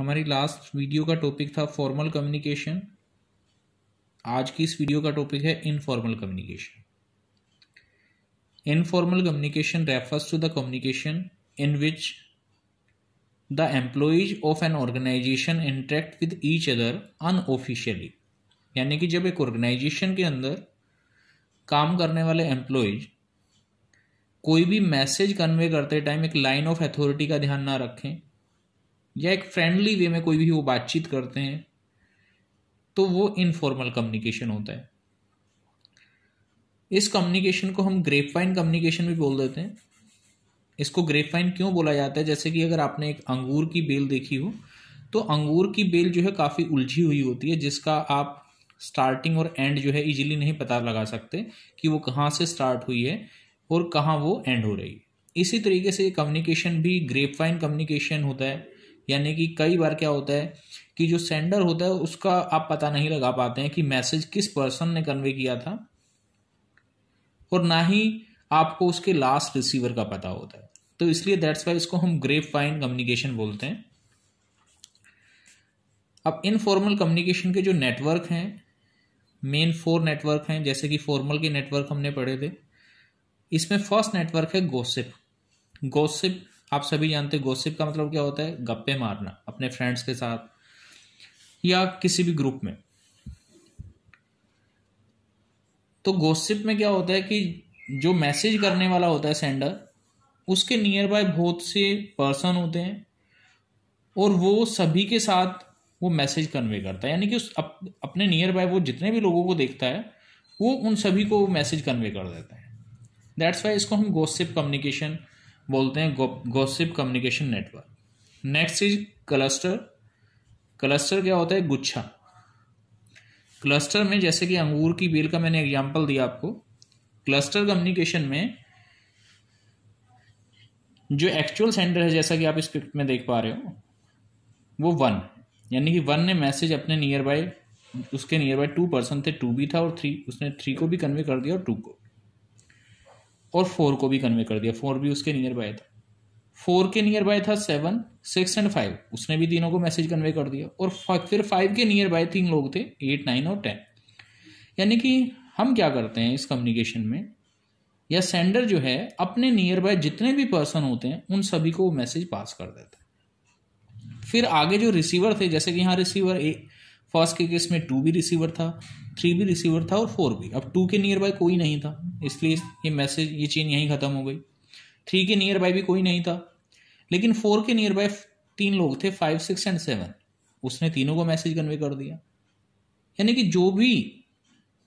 हमारी last video का topic था फॉर्मल कम्युनिकेशन आज की इस वीडियो का टॉपिक है informal communication informal communication refers to the communication in which the employees of an organisation interact with each other unofficially यानी कि जब एक ऑर्गेनाइजेशन के अंदर काम करने वाले एम्प्लॉयज कोई भी मैसेज कन्वे करते टाइम एक लाइन ऑफ अथॉरिटी का ध्यान ना रखें या एक फ्रेंडली वे में कोई भी वो बातचीत करते हैं तो वो इनफॉर्मल कम्युनिकेशन होता है इस कम्युनिकेशन को हम ग्रेप फाइन कम्युनिकेशन भी बोल देते हैं इसको ग्रेप फाइन क्यों बोला जाता है जैसे कि अगर आपने एक अंगूर की बेल देखी हो तो अंगूर की बेल जो है काफ़ी उलझी हुई होती है जिसका आप स्टार्टिंग और एंड जो है इजीली नहीं पता लगा सकते कि वो कहाँ से स्टार्ट हुई है और कहाँ वो एंड हो रही है इसी तरीके से कम्युनिकेशन भी ग्रेप फाइन कम्युनिकेशन होता है यानी कि कई बार क्या होता है कि जो सेंडर होता है उसका आप पता नहीं लगा पाते हैं कि मैसेज किस पर्सन ने कन्वे किया था और ना ही आपको उसके लास्ट रिसीवर का पता होता है तो इसलिए दैट्स वाई इसको हम ग्रेप फाइन कम्युनिकेशन बोलते हैं अब इनफॉर्मल कम्युनिकेशन के जो नेटवर्क हैं मेन फोर नेटवर्क हैं जैसे कि फॉर्मल के नेटवर्क हमने पढ़े थे इसमें फर्स्ट नेटवर्क है गोसिप गोसिप आप सभी जानते हैं गोसिप का मतलब क्या होता है गप्पे मारना अपने फ्रेंड्स के साथ या किसी भी ग्रुप में तो गोसिप में क्या होता है कि जो मैसेज करने वाला होता है सेंडर उसके नियर बाय बहुत से पर्सन होते हैं और वो सभी के साथ वो मैसेज कन्वे करता है यानी कि उस अप, अपने नियर बाय वो जितने भी लोगों को देखता है वो उन सभी को मैसेज कन्वे कर देता है दैट्स वाई इसको हम गोसिप कम्युनिकेशन बोलते हैं gossip communication network next is cluster cluster क्या होता है गुच्छा क्लस्टर में जैसे कि अंगूर की बेल का मैंने एग्जांपल दिया आपको क्लस्टर कम्युनिकेशन में जो एक्चुअल सेंडर है जैसा कि आप पिक्ट में देख पा रहे हो वो वन यानी कि वन ने मैसेज अपने नियर बाय उसके नियर बाय टू पर्सन थे टू भी था और थ्री उसने थ्री को भी कन्वे कर दिया और टू को और फोर को भी कन्वे कर दिया फोर भी उसके नियर बाय था फोर के नियर बाय था सेवन सिक्स एंड फाइव उसने भी तीनों को मैसेज कन्वे कर दिया और फिर फाइव के नियर बाय तीन लोग थे एट नाइन और टेन यानी कि हम क्या करते हैं इस कम्युनिकेशन में या सेंडर जो है अपने नियर बाय जितने भी पर्सन होते हैं उन सभी को वो मैसेज पास कर देता है फिर आगे जो रिसीवर थे जैसे कि यहाँ रिसीवर ए फर्स्ट के केस में टू भी रिसीवर था थ्री भी रिसीवर था और फोर भी अब टू के नियर बाय कोई नहीं था इसलिए ये मैसेज ये चेन यहीं ख़त्म हो गई थ्री के नियर बाय भी कोई नहीं था लेकिन फोर के नियर बाय तीन लोग थे फाइव सिक्स एंड सेवन उसने तीनों को मैसेज कन्वे कर दिया यानी कि जो भी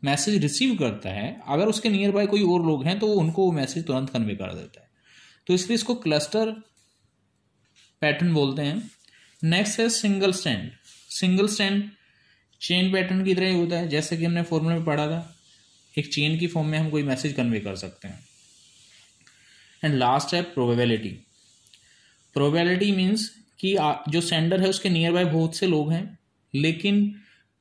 मैसेज रिसीव करता है अगर उसके नियर बाय कोई और लोग हैं तो वो उनको वो मैसेज तुरंत कन्वे कर देता है तो इसलिए इसको क्लस्टर पैटर्न बोलते हैं नेक्स्ट है single stand single stand chain pattern की तरह ही होता है जैसे कि हमने फॉर्मूला में पढ़ा था एक चेन की फॉर्म में हम कोई मैसेज कन्वे कर सकते हैं एंड लास्ट है प्रोबेबिलिटी प्रोबेबिलिटी मीन्स कि जो सेंडर है उसके नियर बाय बहुत से लोग हैं लेकिन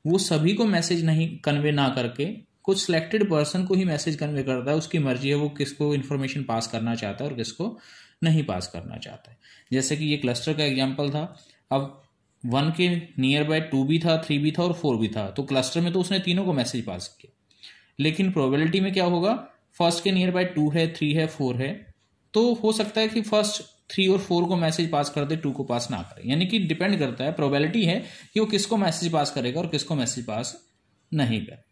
वो सभी को मैसेज नहीं कन्वे ना करके कुछ सिलेक्टेड पर्सन को ही मैसेज कन्वे करता है उसकी मर्जी है वो किसको इन्फॉर्मेशन पास करना चाहता है और किसको नहीं पास करना चाहता है जैसे कि ये क्लस्टर का एग्जाम्पल था अब वन के नियर बाय टू भी था थ्री भी था और फोर भी था तो क्लस्टर में तो उसने तीनों को मैसेज पास किया लेकिन प्रोबेबिलिटी में क्या होगा फर्स्ट के नियर बाय टू है थ्री है फोर है तो हो सकता है कि फर्स्ट थ्री और फोर को मैसेज पास कर दे टू को पास ना करे यानी कि डिपेंड करता है प्रोबेबिलिटी है कि वो किसको मैसेज पास करेगा और किसको मैसेज पास नहीं करेगा